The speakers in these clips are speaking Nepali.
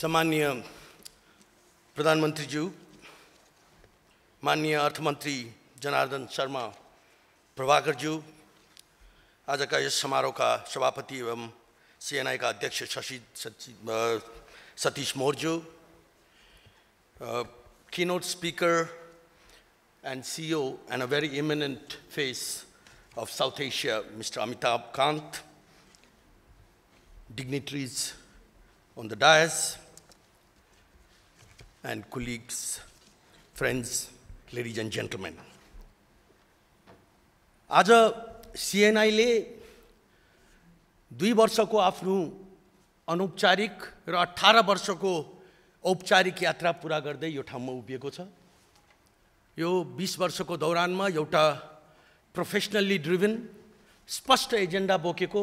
सम्मान्य प्रधानमंत्री जी माननीय अर्थमंत्री जनार्दन शर्मा प्रभाकर जी आज का यस समारोह का सभापति एवं सीएनआई का अध्यक्ष Shashi Satish keynote speaker and CEO and a very eminent face of South Asia, Mr. Amitabh Kant, dignitaries on the dais, and colleagues, friends, ladies and gentlemen. आज सिएनआईले दुई वर्षको आफ्नो अनौपचारिक र अठार वर्षको औपचारिक यात्रा पुरा गर्दै यो ठाउँमा उभिएको छ यो बिस वर्षको दौरानमा एउटा प्रोफेसनल्ली ड्रिभन स्पष्ट एजेन्डा बोकेको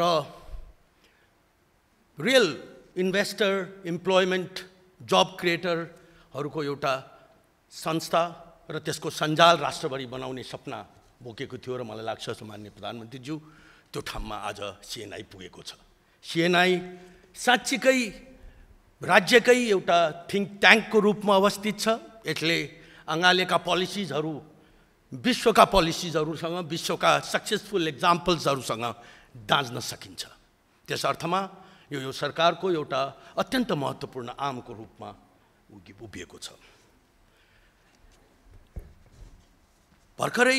र रियल इन्भेस्टर इम्प्लोइमेन्ट जब क्रिएटरहरूको एउटा संस्था र त्यसको सञ्जाल राष्ट्रभरि बनाउने सपना बोकेको थियो र मलाई लाग्छ सामान्य प्रधानमन्त्रीज्यू त्यो ठाउँमा आज सिएनआई पुगेको छ सिएनआई साँच्चीकै राज्यकै एउटा थिङ्क ट्याङ्कको रूपमा अवस्थित छ यसले अँगालेका पोलिसिजहरू विश्वका पोलिसिजहरूसँग विश्वका सक्सेसफुल इक्जाम्पल्सहरूसँग दाँच्न सकिन्छ त्यस अर्थमा यो यो सरकारको एउटा अत्यन्त महत्त्वपूर्ण आमको रूपमा उभिएको छ भर्खरै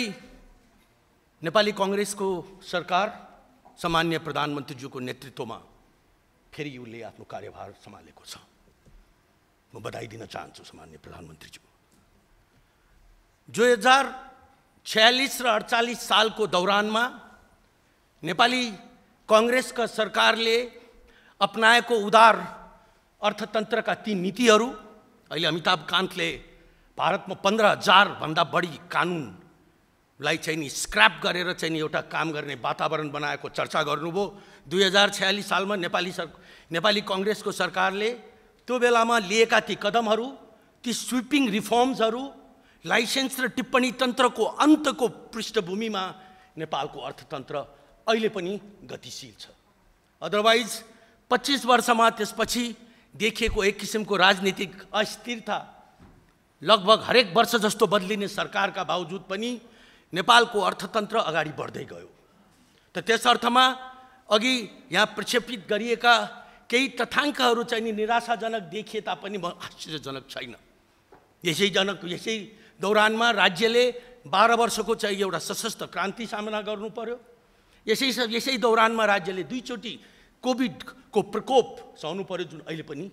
नेपाली कङ्ग्रेसको सरकार सामान्य प्रधानमन्त्रीज्यूको नेतृत्वमा फेरि उसले आफ्नो कार्यभार सम्हालेको छ म बधाई दिन चाहन्छु सामान्य प्रधानमन्त्रीज्यू दुई हजार छयालिस र अडचालिस सालको दौरानमा नेपाली कङ्ग्रेसका सरकारले अपनाएको उदार अर्थतन्त्रका ती नीतिहरू अहिले अमिताभ कान्तले भारतमा पन्ध्र हजारभन्दा बढी कानुनलाई चाहिँ नि स्क्र्याप गरेर चाहिँ नि एउटा काम गर्ने वातावरण बनाएको चर्चा गर्नुभयो दुई हजार छयालिस सालमा नेपाली सर नेपाली कङ्ग्रेसको सरकारले त्यो बेलामा लिएका ती कदमहरू ती स्विपिङ रिफर्म्सहरू लाइसेन्स र टिप्पणी तन्त्रको अन्तको पृष्ठभूमिमा नेपालको अर्थतन्त्र अहिले पनि गतिशील छ अदरवाइज पच्चिस वर्षमा त्यसपछि देखिएको एक किसिमको राजनीतिक अस्थिरता लगभग हरेक वर्ष जस्तो बदलिने सरकारका बावजुद पनि नेपालको अर्थतन्त्र अगाडि बढ्दै गयो त त्यस अर्थमा अघि यहाँ प्रक्षेपित गरिएका केही तथ्याङ्कहरू चाहिँ निराशाजनक देखिए तापनि आश्चर्यजनक छैन यसैजनक यसै दौरानमा राज्यले बाह्र वर्षको चाहिँ एउटा सशस्त्र क्रान्ति सामना गर्नु पर्यो यसै यसै दौरानमा राज्यले दुईचोटि कोभिडको प्रकोप सहनु पऱ्यो जुन अहिले पनि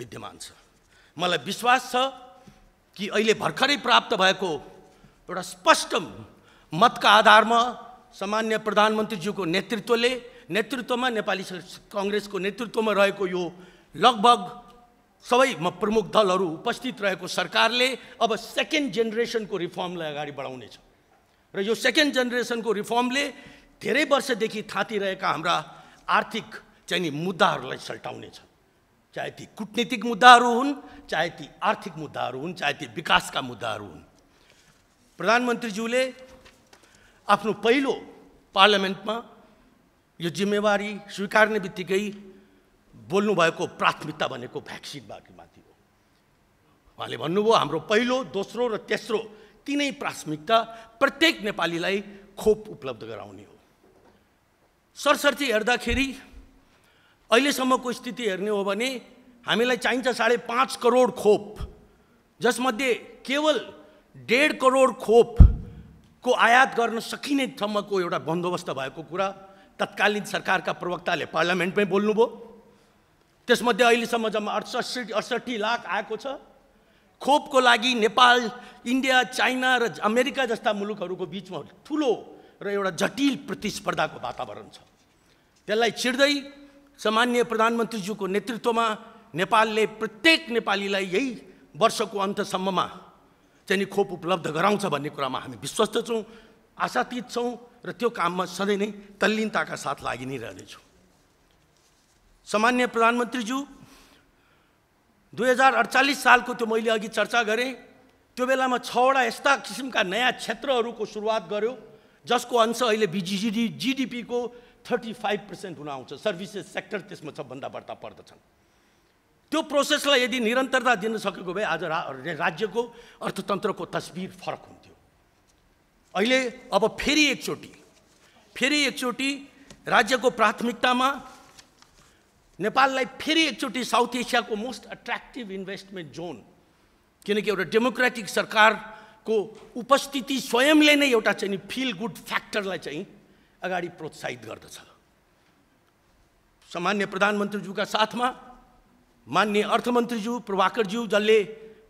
विद्यमान छ मलाई विश्वास छ कि अहिले भर्खरै प्राप्त भएको एउटा स्पष्ट मतका आधारमा सामान्य प्रधानमन्त्रीज्यूको नेतृत्वले नेतृत्वमा नेपाली कङ्ग्रेसको नेतृत्वमा रहेको यो लगभग सबै म प्रमुख दलहरू उपस्थित रहेको सरकारले अब सेकेन्ड जेनेरेसनको रिफर्मलाई अगाडि बढाउनेछ र यो सेकेन्ड जेनेरेसनको रिफर्मले धेरै वर्षदेखि थाँतिरहेका हाम्रा आर्थिक चाहिँ नि मुद्दाहरूलाई सल्टाउनेछ चाहे ती कुटनीतिक मुद्दाहरू हुन् चाहे ती आर्थिक मुद्दाहरू हुन् चाहे ती विकासका मुद्दाहरू हुन् प्रधानमन्त्रीज्यूले आफ्नो पहिलो पार्लियामेन्टमा यो जिम्मेवारी स्वीकार्ने बित्तिकै बोल्नुभएको प्राथमिकता भनेको भ्याक्सिन भ्याक्सिनमाथि हो उहाँले भन्नुभयो हाम्रो पहिलो दोस्रो र तेस्रो तिनै प्राथमिकता प्रत्येक नेपालीलाई खोप उपलब्ध गराउने हो सरसर्ती हेर्दाखेरि अहिलेसम्मको स्थिति हेर्ने हो भने हामीलाई चाहिन्छ साढे पाँच करोड खोप जसमध्ये केवल डेढ करोड खोपको आयात गर्न सकिने ठाउँको एउटा बन्दोबस्त भएको कुरा तत्कालीन सरकारका प्रवक्ताले पार्लियामेन्टमै बोल्नुभयो त्यसमध्ये अहिलेसम्म जम्मा अडसठी अडसठी लाख आएको छ खोपको लागि नेपाल इन्डिया चाइना र अमेरिका जस्ता मुलुकहरूको बिचमा ठुलो र एउटा जटिल प्रतिस्पर्धाको वातावरण छ त्यसलाई छिर्दै सामान्य प्रधानमन्त्रीज्यूको नेतृत्वमा नेपालले प्रत्येक नेपालीलाई यही वर्षको अन्तसम्ममा चाहिँ नि खोप उपलब्ध गराउँछ भन्ने कुरामा हामी विश्वस्त छौँ आशातीत छौँ र त्यो काममा सधैँ नै तल्लीनताका साथ लागि नै रहनेछौँ सामान्य प्रधानमन्त्रीज्यू दुई हजार अडचालिस सालको त्यो मैले अघि चर्चा गरेँ त्यो बेलामा छवटा यस्ता किसिमका नयाँ क्षेत्रहरूको सुरुवात गर्यो जसको अंश अहिले बिजिजिडी जिडिपीको थर्टी फाइभ पर्सेन्ट हुन आउँछ सर्भिसेस सेक्टर त्यसमा सबभन्दा बढ्ता पर्दछन् त्यो प्रोसेसलाई यदि निरन्तरता दिन सकेको भए आज रा राज्यको अर्थतन्त्रको तस्बिर फरक हुन्थ्यो अहिले अब फेरि एकचोटि फेरि एकचोटि राज्यको प्राथमिकतामा नेपाललाई फेरि एकचोटि साउथ एसियाको मोस्ट एट्र्याक्टिभ इन्भेस्टमेन्ट जोन किनकि एउटा डेमोक्रेटिक सरकार को उपस्थिति स्वयंले नै एउटा चाहिँ नि फिल गुड फ्याक्टरलाई चाहिँ अगाडि प्रोत्साहित गर्दछ सामान्य प्रधानमन्त्रीज्यूका साथमा मान्य अर्थमन्त्रीज्यू प्रभाकरज्यू जसले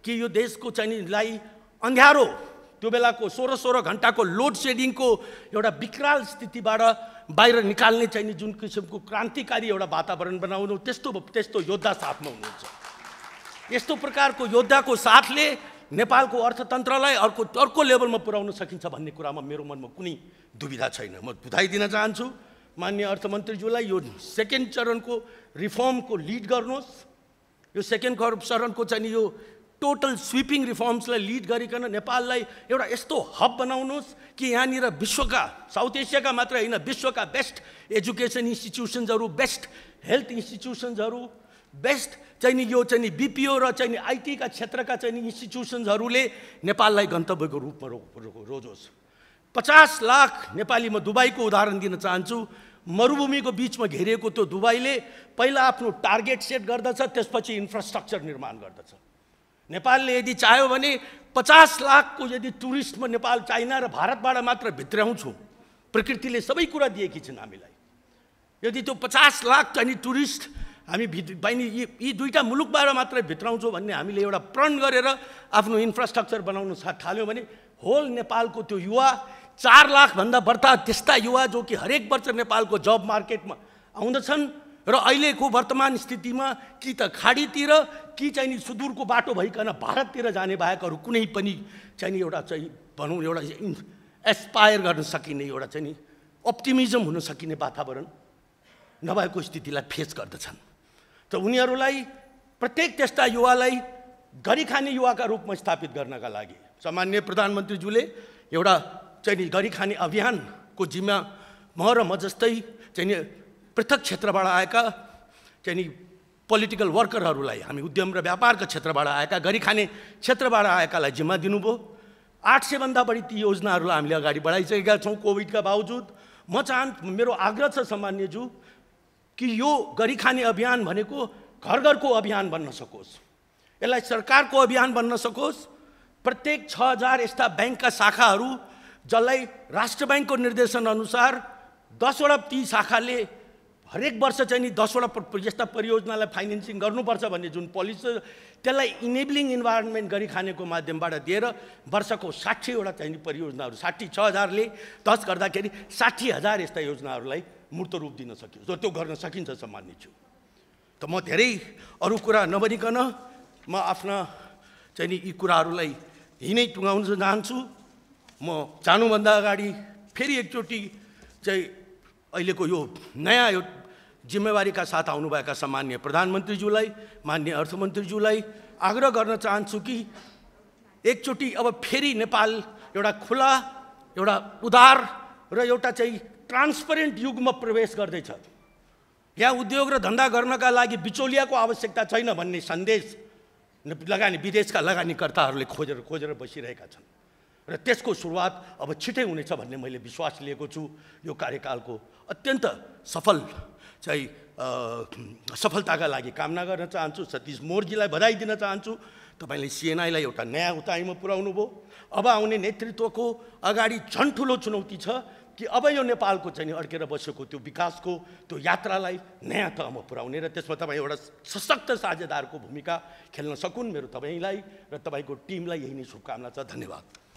कि यो देशको चाहिँ लाई अँध्यारो त्यो बेलाको सोह्र सोह्र घन्टाको लोड सेडिङको एउटा विकराल स्थितिबाट बाहिर निकाल्ने चाहिने जुन किसिमको क्रान्तिकारी एउटा वातावरण बनाउनु त्यस्तो त्यस्तो योद्धा साथमा हुनुहुन्छ यस्तो प्रकारको योद्धाको साथले नेपालको अर्थतन्त्रलाई अर्को अर्को लेभलमा पुर्याउन सकिन्छ भन्ने कुरामा मेरो मनमा कुनै दुविधा छैन म बुझाइदिन दिन चाहन्छु मान्य अर्थमन्त्रीज्यूलाई यो सेकेन्ड चरणको रिफर्मको लिड गर्नुहोस् यो सेकेन्ड चरणको चाहिँ यो टोटल स्विपिङ रिफर्म्सलाई लिड गरिकन नेपाललाई एउटा यस्तो हब बनाउनुहोस् कि यहाँनिर विश्वका साउथ एसियाका मात्र होइन विश्वका बेस्ट एजुकेसन इन्स्टिट्युसन्सहरू बेस्ट हेल्थ इन्स्टिट्युसन्सहरू बेस्ट चाहिँ नि यो चाहिँ नि बिपिओ र चाहिँ नि आइटीका क्षेत्रका चाहिँ नि इन्स्टिट्युसन्सहरूले नेपाललाई गन्तव्यको रूपमा रो रोजोस् पचास लाख नेपाली म दुबईको उदाहरण दिन चाहन्छु मरुभूमिको बिचमा घेरिएको त्यो दुबईले पहिला आफ्नो टार्गेट सेट गर्दछ त्यसपछि इन्फ्रास्ट्रक्चर निर्माण गर्दछ नेपालले यदि चाह्यो भने पचास लाखको यदि टुरिस्टमा नेपाल चाइना र भारतबाट मात्र भित्राउँछौँ प्रकृतिले सबै कुरा दिएकी छिन् हामीलाई यदि त्यो पचास लाख चाहिँ टुरिस्ट हामी भित्र बाहिनी यी यी दुईवटा मुलुकबाट मात्रै भित्राउँछौँ भन्ने हामीले एउटा प्रण गरेर आफ्नो इन्फ्रास्ट्रक्चर बनाउनु थाल्यौँ भने होल नेपालको त्यो युवा चार लाखभन्दा बढ्ता त्यस्ता युवा जो कि हरेक वर्ष नेपालको जब मार्केटमा आउँदछन् र अहिलेको वर्तमान स्थितिमा कि त खाडीतिर कि चाहिँ नि सुदूरको बाटो भइकन भारततिर जाने बाहेकहरू कुनै पनि चाहिँ नि एउटा चाहिँ भनौँ एउटा एस्पायर गर्न सकिने एउटा चाहिँ नि अप्टिमिजम हुन सकिने वातावरण नभएको स्थितिलाई फेस गर्दछन् त उनीहरूलाई प्रत्येक त्यस्ता युवालाई गरिखाने युवाका रूपमा स्थापित गर्नका लागि सामान्य प्रधानमन्त्रीज्यूले एउटा चाहिँ गरी खाने अभियानको जिम्मा म र म जस्तै चाहिँ पृथक क्षेत्रबाट आएका चाहिँ पोलिटिकल वर्करहरूलाई हामी उद्यम र व्यापारको क्षेत्रबाट आएका गरिखाने खाने क्षेत्रबाट आएकालाई जिम्मा दिनुभयो आठ सयभन्दा बढी ती योजनाहरूलाई हामीले अगाडि बढाइसकेका छौँ कोभिडका बावजुद म चाहन् मेरो आग्रह छ सामान्यज्यू कि यो गरिखाने अभियान भनेको घर घरको अभियान बन्न सकोस् यसलाई सरकारको अभियान बन्न सकोस् प्रत्येक छ हजार यस्ता ब्याङ्कका शाखाहरू जसलाई राष्ट्र ब्याङ्कको निर्देशनअनुसार दसवटा ती शाखाले हरेक वर्ष चाहिँ नि दसवटा यस्ता परियोजनालाई फाइनेन्सिङ गर्नुपर्छ भन्ने जुन पोलिसी त्यसलाई इनेब्लिङ इन्भाइरोमेन्ट गरिखानेको माध्यमबाट दिएर वर्षको साठीवटा चाहिने परियोजनाहरू साठी छ हजारले दस गर्दाखेरि साठी हजार यस्ता योजनाहरूलाई मूर्त रूप दिन सकिन्छ त्यो गर्न सकिन्छ सम्मान्य छु त म धेरै अरू कुरा नभनिकन म आफ्ना चाहिँ नि यी कुराहरूलाई हिँडै टुङ्गाउन चाहन्छु म जानुभन्दा अगाडि फेरि एकचोटि चाहिँ अहिलेको यो नयाँ यो जिम्मेवारीका साथ आउनुभएका सामान्य प्रधानमन्त्रीज्यूलाई मान्य अर्थमन्त्रीज्यूलाई आग्रह गर्न चाहन्छु कि एकचोटि अब फेरि नेपाल एउटा खुला एउटा उदार र एउटा चाहिँ ट्रान्सपरेन्ट युगमा प्रवेश गर्दैछ यहाँ उद्योग र धन्दा गर्नका लागि बिचौलियाको आवश्यकता छैन भन्ने सन्देश लगानी विदेशका लगानीकर्ताहरूले खोजेर खोजेर बसिरहेका छन् र त्यसको सुरुवात अब छिटै हुनेछ भन्ने मैले विश्वास लिएको छु यो कार्यकालको अत्यन्त सफल चाहिँ सफलताका लागि कामना गर्न चाहन्छु सतीश मोर्जीलाई बधाई दिन चाहन्छु तपाईँले सिएनआईलाई एउटा नयाँ उचाइमा पुर्याउनु भयो अब आउने नेतृत्वको अगाडि झन् ठुलो चुनौती छ कि अब यो नेपालको चाहिँ अड्केर बसेको त्यो विकासको त्यो यात्रालाई नयाँ तहमा पुर्याउने र त्यसमा तपाईँ एउटा सशक्त साझेदारको भूमिका खेल्न सकुन् मेरो तपाईँलाई र तपाईँको टिमलाई यही नै शुभकामना छ धन्यवाद